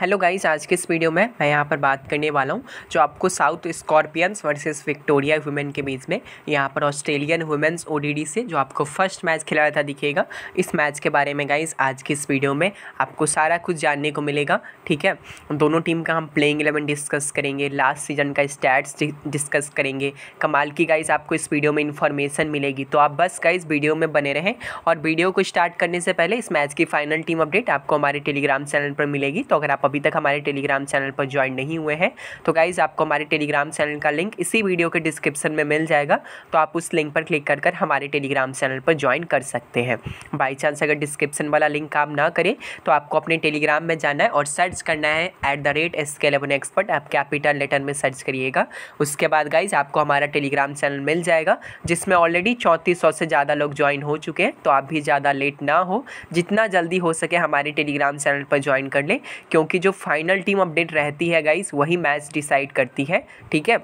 hello guys आज के इस वीडियो में मैं यहाँ पर बात करने वाला हूँ जो आपको South Scorpions versus Victoria women के बीच में यहाँ पर ऑस्ट्रेलियन वुमेन्स ओडीडी से जो आपको फर्स्ट मैच खिलाया था दिखेगा इस मैच के बारे में गाइस आज के इस वीडियो में आपको सारा कुछ जानने को मिलेगा ठीक है दोनों टीम का हम प्लेइंग एलेवन डिस्कस करेंगे लास्ट सीजन का स्टैट्स डिस्कस करेंगे कमाल की गाइज़ आपको इस वीडियो में इन्फॉर्मेशन मिलेगी तो आप बस गाइज़ वीडियो में बने रहें और वीडियो को स्टार्ट करने से पहले इस मैच की फाइनल टीम अपडेट आपको हमारे टेलीग्राम चैनल पर मिलेगी तो अगर आप अभी तक हमारे टेलीग्राम चैनल पर ज्वाइन नहीं हुए हैं तो गाइज़ आपको हमारे टेलीग्राम चैनल का लिंक इसी वीडियो के डिस्क्रिप्शन में मिल जाएगा तो आप उस लिंक पर क्लिक कर हमारे टेलीग्राम चैनल पर ज्वाइन कर सकते हैं बाई चांस अगर डिस्क्रिप्शन वाला लिंक काम ना करें तो आपको अपने टेलीग्राम में जाना है और सर्च करना है at the rate S K eleven expert आप कैपिटल लेटर में सर्च करिएगा उसके बाद गाइज़ आपको हमारा टेलीग्राम चैनल मिल जाएगा जिसमें ऑलरेडी चौंतीस से ज़्यादा लोग ज्वाइन हो चुके हैं तो आप भी ज़्यादा लेट ना हो जितना जल्दी हो सके हमारे टेलीग्राम चैनल पर ज्वाइन कर लें क्योंकि जो फाइनल टीम अपडेट रहती है गाइस वही मैच डिसाइड करती है ठीक है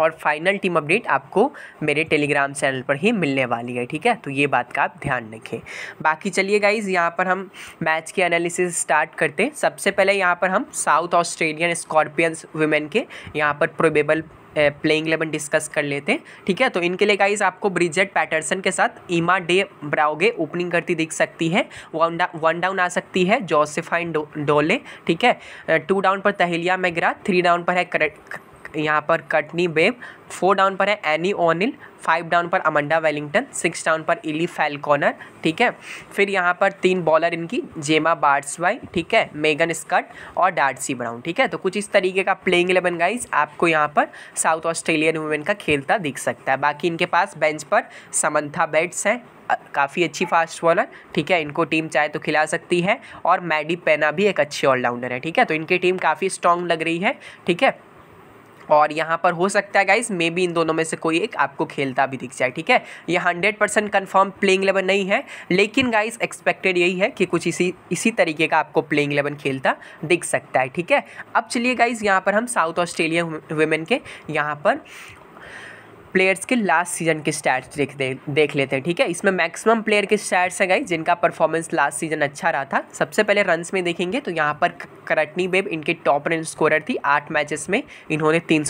और फाइनल टीम अपडेट आपको मेरे टेलीग्राम चैनल पर ही मिलने वाली है ठीक है तो ये बात का आप ध्यान रखें बाकी चलिए गाइज यहाँ पर हम मैच के एनालिसिस स्टार्ट करते हैं सबसे पहले यहाँ पर हम साउथ ऑस्ट्रेलियन स्कॉर्पियंस वुमेन के यहाँ पर प्रोबेबल प्लेइंग इलेवन डिस्कस कर लेते हैं ठीक है तो इनके लिए गाइज आपको ब्रिजेट पैटर्सन के साथ ईमा डे ब्राउगे ओपनिंग करती दिख सकती है वन वन डाउन आ सकती है जोसेफाइन डो, डोले ठीक है टू डाउन पर तहलिया मेगरा थ्री डाउन पर है यहाँ पर कटनी बेब फोर डाउन पर है एनी ओनिल फाइव डाउन पर अमंडा वेलिंगटन सिक्स डाउन पर इली फैलकॉनर ठीक है फिर यहाँ पर तीन बॉलर इनकी जेमा बार्ट्सवाई ठीक है मेगन स्कट और डार्सी ब्राउन ठीक है तो कुछ इस तरीके का प्लेइंग एलेवन गाइज आपको यहाँ पर साउथ ऑस्ट्रेलियन वुमेन का खेलता दिख सकता है बाकी इनके पास बेंच पर समंथा बेट्स हैं काफ़ी अच्छी फास्ट बॉलर ठीक है इनको टीम चाहे तो खिला सकती है और मैडी पेना भी एक अच्छी ऑलराउंडर है ठीक है तो इनकी टीम काफ़ी स्ट्रांग लग रही है ठीक है और यहाँ पर हो सकता है गाइज मे बी इन दोनों में से कोई एक आपको खेलता भी दिख जाए ठीक है ये hundred percent confirm playing eleven नहीं है लेकिन गाइज एक्सपेक्टेड यही है कि कुछ इसी इसी तरीके का आपको प्लेइंग इलेवन खेलता दिख सकता है ठीक है अब चलिए गाइज यहाँ पर हम साउथ ऑस्ट्रेलिया वुमेन के यहाँ पर प्लेयर्स के लास्ट सीजन के स्टैट्स देख दे, देख लेते हैं ठीक है इसमें मैक्सिमम प्लेयर के स्टैट्स हैं गाइज जिनका परफॉर्मेंस लास्ट सीजन अच्छा रहा था सबसे पहले रन्स में देखेंगे तो यहाँ पर करटनी बेब इनके टॉप रन स्कोरर थी आठ मैचेस में इन्होंने तीन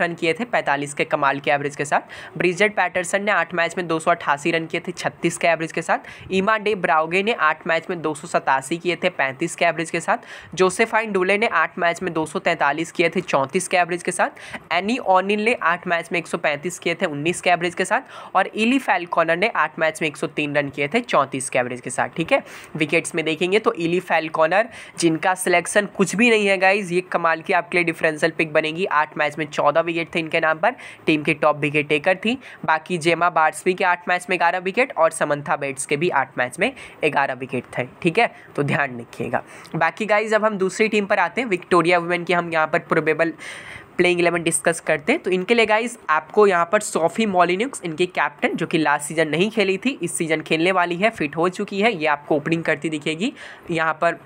रन किए थे पैंतालीस के कमाल के एवरेज के साथ ब्रिजेट पैटरसन ने आठ मैच में दो रन किए थे छत्तीस के एवरेज के साथ ईमा डे ब्राउगे ने आठ मैच में दो किए थे पैंतीस के एवरेज के साथ जोसेफाइन डुले ने आठ मैच में दो किए थे चौंतीस के एवरेज के साथ एनी ऑनिल ने आठ मैच में पैंतीस किए थे उन्नीस के एवरेज के साथ और इली फैलकॉनर ने आठ मैच में तीन रन किए थे चौंतीस के एवरेज के साथ ठीक है विकेट्स में देखेंगे तो इली फैलकॉनर जिनका सिलेक्ट करेक्शन कुछ भी नहीं है गाइज ये कमाल की आपके लिए डिफरेंशियल पिक बनेगी आठ मैच में चौदह विकेट थे इनके नाम पर टीम के टॉप विकेट टेकर थी बाकी जेमा बाट्सवी के आठ मैच में ग्यारह विकेट और समंथा बेट्स के भी आठ मैच में ग्यारह विकेट थे ठीक है तो ध्यान रखिएगा बाकी गाइज अब हम दूसरी टीम पर आते हैं विक्टोरिया वुमेन की हम यहाँ पर प्रोबेबल प्लेइंग इलेवन डिस्कस करते हैं तो इनके लिए गाइज आपको यहाँ पर सोफी मॉलिनिक्स इनके कैप्टन जो कि लास्ट सीजन नहीं खेली थी इस सीजन खेलने वाली है फिट हो चुकी है ये आपको ओपनिंग करती दिखेगी यहाँ पर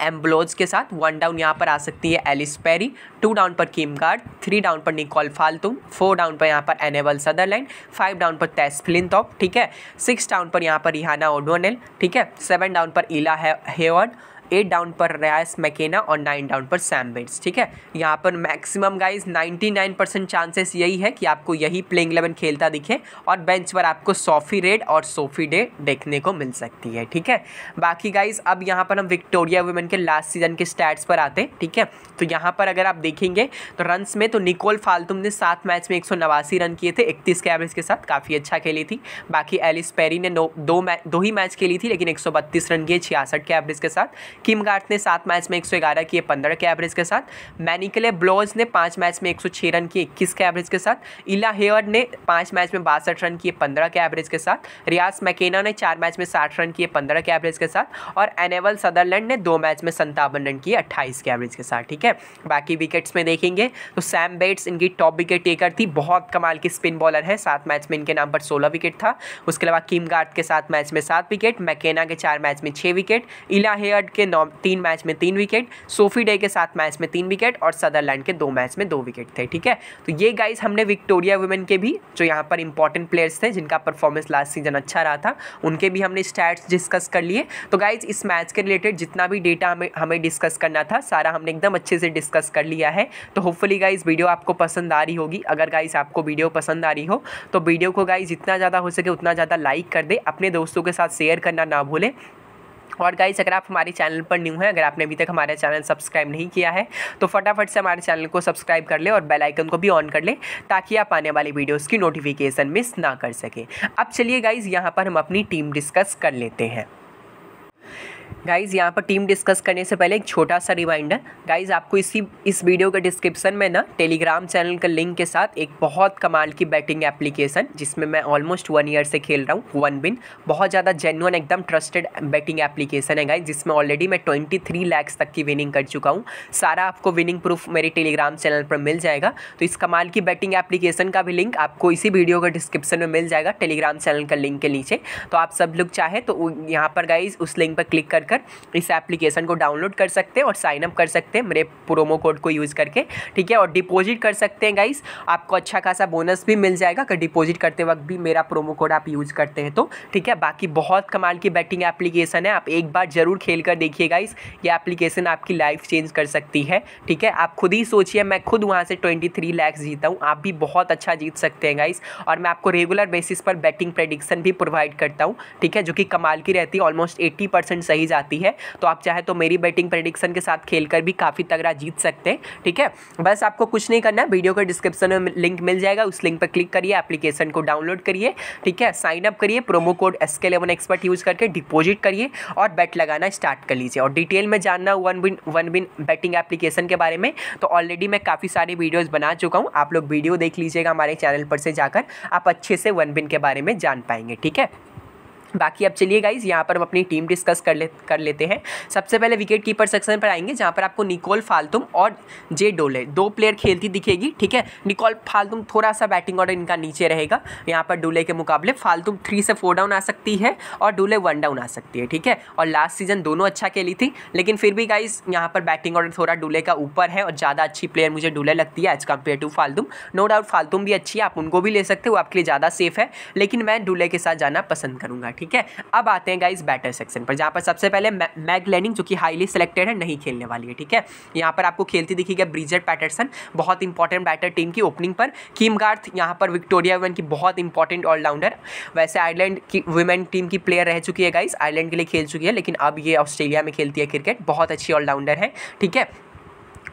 एम्बलोज के साथ वन डाउन यहाँ पर आ सकती है एलिस पेरी टू डाउन पर किम गार्ड थ्री डाउन पर निकॉल फालतू फोर डाउन पर यहाँ पर एनेबल सदरलैंड फाइव डाउन पर तेस फ्लिनथॉप ठीक है सिक्स डाउन पर यहाँ पर रिहाना ओडोनेल ठीक है सेवन डाउन पर इला हेवर्ड एट डाउन पर रयास मैकेना और नाइन डाउन पर सैम बेट्स ठीक है यहाँ पर मैक्सिमम गाइज 99 परसेंट चांसेस यही है कि आपको यही प्लेइंग इलेवन खेलता दिखे और बेंच पर आपको सोफी रेड और सोफी डे देखने को मिल सकती है ठीक है बाकी गाइज अब यहाँ पर हम विक्टोरिया वुमेन के लास्ट सीजन के स्टैट्स पर आते हैं ठीक है तो यहाँ पर अगर आप देखेंगे तो रनस में तो निकोल फालतुम ने सात मैच में एक रन किए थे इकतीस के एवरेज के साथ काफ़ी अच्छा खेली थी बाकी एलिस पेरी ने दो दो ही मैच खेली थी लेकिन एक रन किए छियासठ के एवरेज के साथ किम गार्थ ने सात मैच में एक सौ ग्यारह किए पंद्रह के एवरेज के साथ मैनिकले ब्लोज ने पाँच मैच में एक सौ छः रन किए इक्कीस के एवरेज के साथ इला हेयर ने पाँच मैच में बासठ रन किए पंद्रह के एवरेज के साथ रियाज मैकेना ने चार मैच में साठ रन किए पंद्रह के एवरेज के साथ और एनेवल सदरलैंड ने दो मैच में संतावन रन किए अट्ठाईस के एवरेज के साथ ठीक है बाकी विकेट्स में देखेंगे तो सैम बेट्स इनकी टॉप विकेट टेकर थी बहुत कमाल की स्पिन बॉलर है सात मैच में इनके नाम पर सोलह विकेट था उसके अलावा किम गार्थ के सात मैच में सात विकेट मैकेना के चार मैच में छः विकेट इला हेयर्ड के के नौ तीन मैच में तीन विकेट सोफी डे के सात मैच में तीन विकेट और सदरलैंड के दो मैच में दो विकेट थे ठीक है तो ये गाइस हमने विक्टोरिया वुमेन के भी जो यहाँ पर इंपॉर्टेंट प्लेयर्स थे जिनका परफॉर्मेंस लास्ट सीजन अच्छा रहा था उनके भी हमने स्टैट्स डिस्कस कर लिए तो गाइज इस मैच के रिलेटेड जितना भी डेटा हमें हमें डिस्कस करना था सारा हमने एकदम अच्छे से डिस्कस कर लिया है तो होपफुली गाइज वीडियो आपको पसंद आ रही होगी अगर गाइज आपको वीडियो पसंद आ रही हो तो वीडियो को गाइज जितना ज़्यादा हो सके उतना ज़्यादा लाइक कर दे अपने दोस्तों के साथ शेयर करना ना भूलें और गाइस अगर आप हमारे चैनल पर न्यू हैं अगर आपने अभी तक हमारा चैनल सब्सक्राइब नहीं किया है तो फटाफट से हमारे चैनल को सब्सक्राइब कर लें और बेल आइकन को भी ऑन कर लें ताकि आप आने वाली वीडियोस की नोटिफिकेशन मिस ना कर सकें अब चलिए गाइस यहाँ पर हम अपनी टीम डिस्कस कर लेते हैं गाइज़ यहाँ पर टीम डिस्कस करने से पहले एक छोटा सा रिमाइंडर गाइज़ आपको इसी इस वीडियो के डिस्क्रिप्शन में ना टेलीग्राम चैनल का लिंक के साथ एक बहुत कमाल की बैटिंग एप्लीकेशन जिसमें मैं ऑलमोस्ट वन ईयर से खेल रहा हूँ वन बिन बहुत ज़्यादा जेनुअन एकदम ट्रस्टेड बैटिंग एप्लीकेशन है गाइज जिसमें ऑलरेडी मैं ट्वेंटी थ्री लैक्स तक की विनिंग कर चुका हूँ सारा आपको विनिंग प्रूफ मेरे टेलीग्राम चैनल पर मिल जाएगा तो इस कमाल की बैटिंग एप्लीकेशन का भी लिंक आपको इसी वीडियो के डिस्क्रिप्शन में मिल जाएगा टेलीग्राम चैनल का लिंक के नीचे तो आप सब लोग चाहें तो यहाँ पर गाइज उस लिंक पर क्लिक कर कर कर इस एप्लीकेशन को डाउनलोड कर सकते हैं और साइनअप कर सकते हैं मेरे प्रोमो कोड को यूज़ करके ठीक है और डिपॉजिट कर सकते हैं गाइस आपको अच्छा खासा बोनस भी मिल जाएगा अगर डिपॉजिट करते वक्त भी मेरा प्रोमो कोड आप यूज़ करते हैं तो ठीक है बाकी बहुत कमाल की बैटिंग एप्लीकेशन है आप एक बार ज़रूर खेल कर देखिए गाइस ये एप्लीकेशन आपकी लाइफ चेंज कर सकती है ठीक है आप खुद ही सोचिए मैं खुद वहाँ से ट्वेंटी थ्री लैक्स जीता हूँ आप भी बहुत अच्छा जीत सकते हैं गाइस और मैं आपको रेगुलर बेसिस पर बैटिंग प्रडिक्शन भी प्रोवाइड करता हूँ ठीक है जो कि कमाल की रहती है ऑलमोस्ट एट्टी परसेंट सही जाती है तो आप चाहे तो मेरी बैटिंग प्रडिक्शन के साथ खेलकर भी काफ़ी तगड़ा जीत सकते हैं ठीक है बस आपको कुछ नहीं करना है वीडियो का डिस्क्रिप्शन में लिंक मिल जाएगा उस लिंक पर क्लिक करिए एप्लीकेशन को डाउनलोड करिए ठीक है साइन अप करिए promo code S K expert use करके डिपोजिट करिए और बैट लगाना स्टार्ट कर लीजिए और डिटेल में जानना one win one win betting application के बारे में तो ऑलरेडी मैं काफ़ी सारी वीडियोज़ बना चुका हूँ आप लोग वीडियो देख लीजिएगा हमारे चैनल पर से जाकर आप अच्छे से वन बिन के बारे में जान पाएंगे ठीक है बाकी अब चलिए गाइज यहाँ पर हम अपनी टीम डिस्कस कर ले कर लेते हैं सबसे पहले विकेट कीपर सेक्शन पर आएंगे जहाँ पर आपको निकोल फालतुम और जे डोले दो प्लेयर खेलती दिखेगी ठीक है निकोल फालतुम थोड़ा सा बैटिंग ऑर्डर इनका नीचे रहेगा यहाँ पर डोले के मुकाबले फालतुम थ्री से फोर डाउन आ सकती है और डोले वन डाउन आ सकती है ठीक है और लास्ट सीजन दोनों अच्छा खेली थी लेकिन फिर भी गाइज यहाँ पर बैटिंग ऑर्डर थोड़ा डोले का ऊपर है और ज़्यादा अच्छी प्लेयर मुझे डोले लगती है as compare to Faltum no doubt Faltum भी अच्छी है आप उनको भी ले सकते हो आपके लिए ज़्यादा सेफ है लेकिन मैं डोले के साथ जाना पसंद करूँगा ठीक है अब आते हैं गाइज बैटर सेक्शन पर जहाँ पर सबसे पहले मैग लेनिंग जो कि हाईली सिलेक्टेड है नहीं खेलने वाली है ठीक है यहाँ पर आपको खेलती दिखी गई ब्रिजेट पैटरसन बहुत इंपॉर्टेंट बैटर टीम की ओपनिंग पर किम गार्थ यहाँ पर विक्टोरिया वुमेन की बहुत इंपॉर्टेंट ऑलराउंडर वैसे आयरलैंड की वुमेन टीम की प्लेयर रह चुकी है गाइज आयरलैंड के लिए खेल चुकी है लेकिन अब ये ऑस्ट्रेलिया में खेलती है क्रिकेट बहुत अच्छी ऑलराउंडर है ठीक है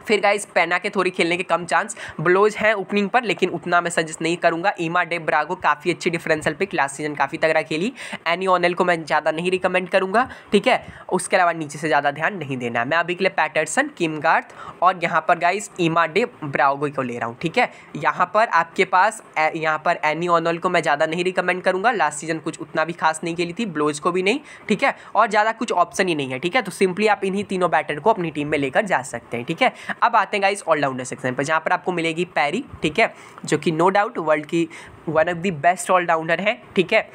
फिर गाइज पैना के थोड़ी खेलने के कम चांस ब्लोज हैं ओपनिंग पर लेकिन उतना मैं सजेस्ट नहीं करूंगा ईमा डे ब्रागो काफ़ी अच्छी डिफरेंशियल पिक लास्ट सीजन काफ़ी तगड़ा खेली एनी ऑनल को मैं ज़्यादा नहीं रिकमेंड करूंगा ठीक है उसके अलावा नीचे से ज़्यादा ध्यान नहीं देना मैं अभी के लिए पैटर्सन किम गार्थ और यहाँ पर गाइज ईमा डे ब्रागो को ले रहा हूँ ठीक है यहाँ पर आपके पास यहाँ पर एनी ऑनल को मैं ज़्यादा नहीं रिकमेंड करूँगा लास्ट सीजन कुछ उतना भी खास नहीं खेली थी ब्लोज को भी नहीं ठीक है और ज़्यादा कुछ ऑप्शन ही नहीं है ठीक है तो सिंपली आप इन्हीं तीनों बैटर को अपनी टीम में लेकर जा सकते हैं ठीक है अब आते हैं गाइस ऑलराउंडर सेक्शन पर जहाँ पर आपको मिलेगी पैरी ठीक है जो कि नो डाउट वर्ल्ड की one of the best allrounder है ठीक है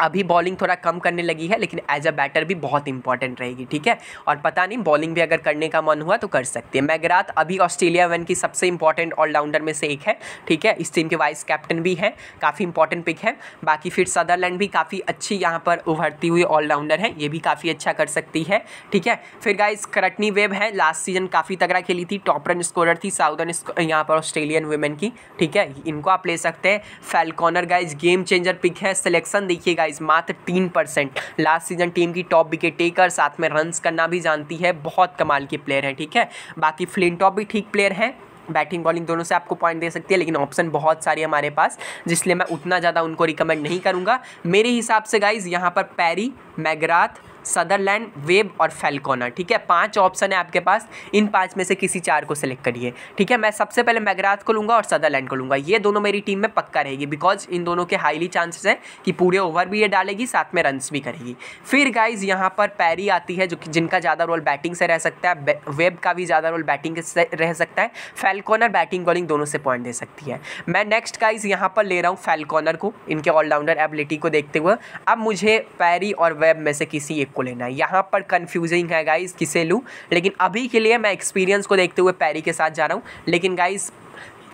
अभी बॉलिंग थोड़ा कम करने लगी है लेकिन एज अ बैटर भी बहुत इंपॉर्टेंट रहेगी ठीक है और पता नहीं बॉलिंग भी अगर करने का मन हुआ तो कर सकती है मैगरात अभी ऑस्ट्रेलिया वन की सबसे इंपॉर्टेंट ऑलराउंडर में से एक है ठीक है इस टीम के वाइस कैप्टन भी हैं काफ़ी इंपॉर्टेंट पिक है बाकी फिर सदरलैंड भी काफ़ी अच्छी यहाँ पर उभरती हुई ऑलराउंडर है ये भी काफ़ी अच्छा कर सकती है ठीक है फिर गाइज करटनी वेब है लास्ट सीजन काफ़ी तगड़ा खेली थी टॉप रन स्कोरर थी साउदर्न यहाँ पर ऑस्ट्रेलियन वुमेन की ठीक है इनको आप ले सकते हैं Falconer guys game changer pick है सिलेक्शन देखिएगा गाइज मात्र तीन परसेंट लास्ट सीजन टीम की टॉप विकेट टेकर साथ में रन करना भी जानती है बहुत कमाल के प्लेयर हैं ठीक है बाकी टॉप भी ठीक प्लेयर हैं बैटिंग बॉलिंग दोनों से आपको पॉइंट दे सकती है लेकिन ऑप्शन बहुत सारी हमारे पास जिसलिए मैं उतना ज़्यादा उनको रिकमेंड नहीं करूँगा मेरे हिसाब से गाइज़ यहाँ पर पैरी मैगराथ सदरलैंड वेब और फेलकोना ठीक है पांच ऑप्शन है आपके पास इन पांच में से किसी चार को सिलेक्ट करिए ठीक है मैं सबसे पहले मैगराज को लूँगा और सदरलैंड को लूँगा ये दोनों मेरी टीम में पक्का रहेगी बिकॉज इन दोनों के हाईली चांसेस हैं कि पूरे ओवर भी ये डालेगी साथ में रन भी करेगी फिर गाइज यहाँ पर पैरी आती है जो कि जिनका ज़्यादा रोल बैटिंग से रह सकता है वेब का भी ज़्यादा रोल बैटिंग से रह सकता है फैलकोनर बैटिंग बॉलिंग दोनों से पॉइंट दे सकती है मैं नेक्स्ट गाइज यहाँ पर ले रहा हूँ फेलकॉनर को इनके ऑलराउंडर एबिलिटी को देखते हुए अब मुझे पैरी और वेब में से किसी एक आपको लेना है यहाँ पर कन्फ्यूजिंग है गाइस किसे लूँ लेकिन अभी के लिए मैं एक्सपीरियंस को देखते हुए पैरी के साथ जा रहा हूँ लेकिन गाइस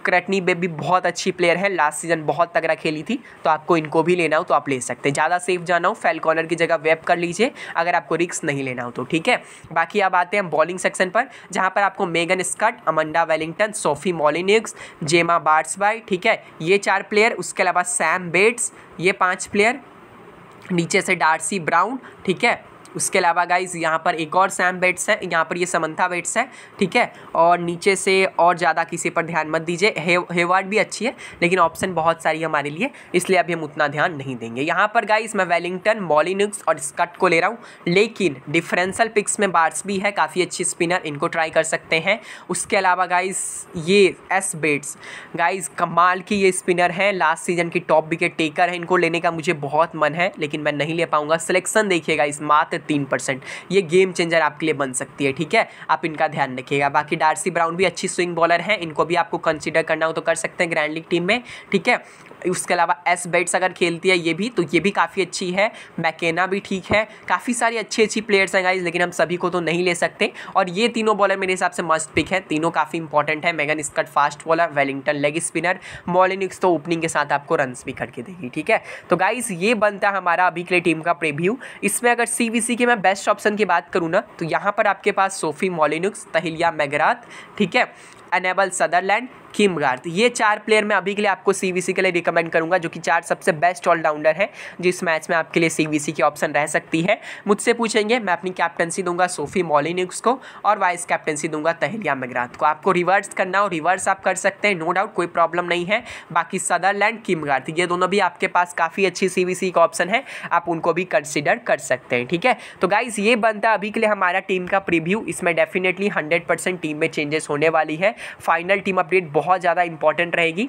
क्रटनी बेब भी बहुत अच्छी प्लेयर है लास्ट सीजन बहुत तगड़ा खेली थी तो आपको इनको भी लेना हो तो आप ले सकते हैं ज़्यादा सेफ जाना हो फेल कॉर्नर की जगह वेब कर लीजिए अगर आपको रिक्स नहीं लेना हो तो ठीक है बाकी अब आते हैं बॉलिंग सेक्शन पर जहाँ पर आपको Megan Schutt Amanda Wellington Sophie Molineux Jemma Barsby ठीक है ये चार प्लेयर उसके अलावा सैम बेट्स ये पाँच प्लेयर नीचे से डार्सी ब्राउन ठीक है उसके अलावा गाइज यहाँ पर एक और सैम बेट्स है यहाँ पर ये समंथा बेट्स है ठीक है और नीचे से और ज़्यादा किसी पर ध्यान मत दीजिए हेवार्ड भी अच्छी है लेकिन ऑप्शन बहुत सारी हमारे लिए इसलिए अभी हम उतना ध्यान नहीं देंगे यहाँ पर गाइज मैं वेलिंगटन मॉलिनिक्स और स्कट को ले रहा हूँ लेकिन डिफरेंसल पिक्स में बार्स भी है काफ़ी अच्छी स्पिनर इनको ट्राई कर सकते हैं उसके अलावा गाइज ये एस बेट्स गाइज कमाल की ये स्पिनर हैं लास्ट सीजन की टॉप विकेट टेकर है इनको लेने का मुझे बहुत मन है लेकिन मैं नहीं ले पाऊँगा सिलेक्शन देखिएगा इस मात्र तीन परसेंट ये गेम चेंजर आपके लिए बन सकती है ठीक है आप इनका ध्यान रखिएगा बाकी डार्सी ब्राउन भी अच्छी स्विंग बॉलर हैं इनको भी आपको कंसिडर करना हो तो कर सकते हैं ग्रैंड लीग टीम में ठीक है उसके अलावा एस बेट्स अगर खेलती है ये भी तो ये भी काफ़ी अच्छी है मैकेना भी ठीक है काफ़ी सारी अच्छी अच्छी प्लेयर्स हैं गाइज लेकिन हम सभी को तो नहीं ले सकते और ये तीनों बॉलर मेरे हिसाब से मस्ट पिक है तीनों काफ़ी इंपॉर्टेंट है Megan Schutt fast bowler Wellington leg spinner Molineux तो ओपनिंग के साथ आपको रन भी करके देगी ठीक है तो गाइज ये बनता है हमारा अभी के लिए टीम का प्रिव्यू इसमें अगर सी पीसी के मैं बेस्ट ऑप्शन की बात करूँ ना तो यहाँ पर आपके पास सोफी मॉलिनुक्स तहलिया मैगरात ठीक है अनेबल सदरलैंड किमगार्थ ये चार प्लेयर मैं अभी के लिए आपको सीवीसी के लिए रिकमेंड करूंगा जो कि चार सबसे बेस्ट ऑलराउंडर है जिस मैच में आपके लिए सीवीसी की ऑप्शन रह सकती है मुझसे पूछेंगे मैं अपनी कैप्टनसी दूंगा सोफी मॉलिनिक्स को और वाइस कैप्टनसी दूंगा तहलिया मगरात को आपको रिवर्स करना हो रिवर्स आप कर सकते हैं नो डाउट कोई प्रॉब्लम नहीं है बाकी सदरलैंड किमगार्थ ये दोनों भी आपके पास काफ़ी अच्छी सी का ऑप्शन है आप उनको भी कंसिडर कर सकते हैं ठीक है तो गाइज ये बनता है अभी के लिए हमारा टीम का प्रिव्यू इसमें डेफिनेटली हंड्रेड टीम में चेंजेस होने वाली है फाइनल टीम अपडेट बहुत ज़्यादा इंपॉर्टेंट रहेगी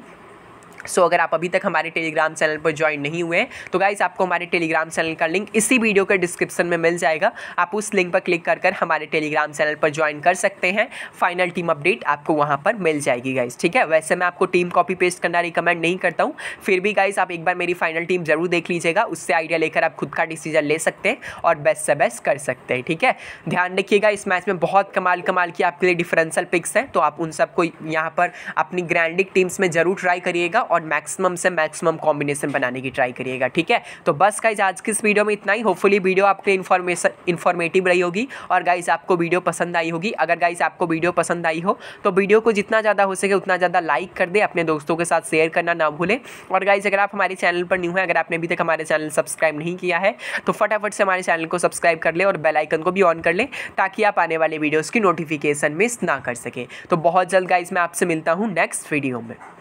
सो so, अगर आप अभी तक हमारे टेलीग्राम चैनल पर ज्वाइन नहीं हुए हैं तो गाइज आपको हमारे टेलीग्राम चैनल का लिंक इसी वीडियो के डिस्क्रिप्शन में मिल जाएगा आप उस लिंक पर क्लिक कर कर हमारे टेलीग्राम चैनल पर ज्वाइन कर सकते हैं फाइनल टीम अपडेट आपको वहाँ पर मिल जाएगी गाइज ठीक है वैसे मैं आपको टीम कॉपी पेस्ट करना रिकमेंड नहीं करता हूँ फिर भी गाइज आप एक बार मेरी फाइनल टीम जरूर देख लीजिएगा उससे आइडिया लेकर आप खुद का डिसीजन ले सकते हैं और बेस्ट से बेस्ट कर सकते हैं ठीक है ध्यान रखिएगा इस मैच में बहुत कमाल कमाल की आपके लिए डिफरेंसल पिक्स हैं तो आप उन सबको यहाँ पर अपनी ग्रैंडिक टीम्स में जरूर ट्राई करिएगा और मैक्सिमम से मैक्सिमम कॉम्बिनेशन बनाने की ट्राई करिएगा ठीक है तो बस गाइज आज की इस वीडियो में इतना ही होपफुली वीडियो आपके इन्फॉर्मेशन इन्फॉर्मेटिव रही होगी और गाइज आपको वीडियो पसंद आई होगी अगर गाइज आपको वीडियो पसंद आई हो तो वीडियो को जितना ज़्यादा हो सके उतना ज़्यादा लाइक कर दे अपने दोस्तों के साथ शेयर करना ना भूलें और गाइज अगर आप हमारे चैनल पर न्यू है अगर आपने अभी तक हमारे चैनल सब्सक्राइब नहीं किया है तो फटाफट से हमारे चैनल को सब्सक्राइब कर ले और बेलाइकन को भी ऑन कर लें ताकि आप आने वाले वीडियोज़ की नोटिफिकेशन मिस ना कर सकें तो बहुत जल्द गाइज मैं आपसे मिलता हूँ नेक्स्ट वीडियो में